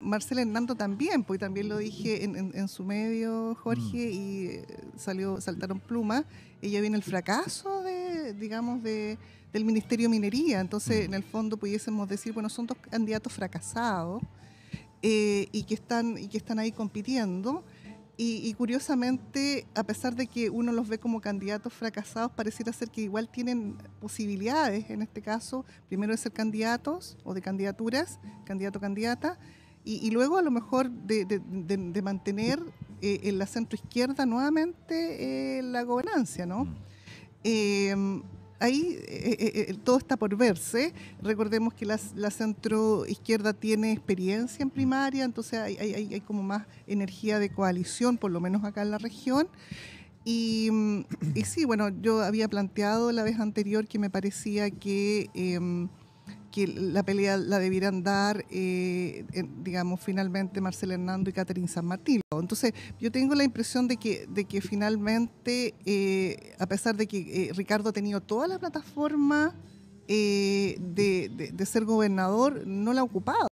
Marcela Hernando también, porque también lo dije en, su medio, Jorge, mm. y salió, saltaron plumas. Ella viene el fracaso de, digamos, de, del Ministerio de Minería. Entonces, mm. en el fondo pudiésemos decir, bueno, son dos candidatos fracasados eh, y, que están, y que están ahí compitiendo. Y, curiosamente, a pesar de que uno los ve como candidatos fracasados, pareciera ser que igual tienen posibilidades, en este caso, primero de ser candidatos o de candidaturas, candidato-candidata, candidata y, luego a lo mejor de, mantener eh, en la centroizquierda nuevamente eh, la gobernancia, ¿no? Mm. Eh, ahí todo está por verse. Recordemos que la, la centroizquierda tiene experiencia en primaria, entonces hay, como más energía de coalición, por lo menos acá en la región. Y, sí, bueno, yo había planteado la vez anterior que me parecía que em, que la pelea la debieran dar, eh, digamos, finalmente Marcelo Hernando y Catherine San Martín. Entonces, yo tengo la impresión de que, de que finalmente, eh, a pesar de que eh, Ricardo ha tenido toda la plataforma de ser gobernador, no la ha ocupado.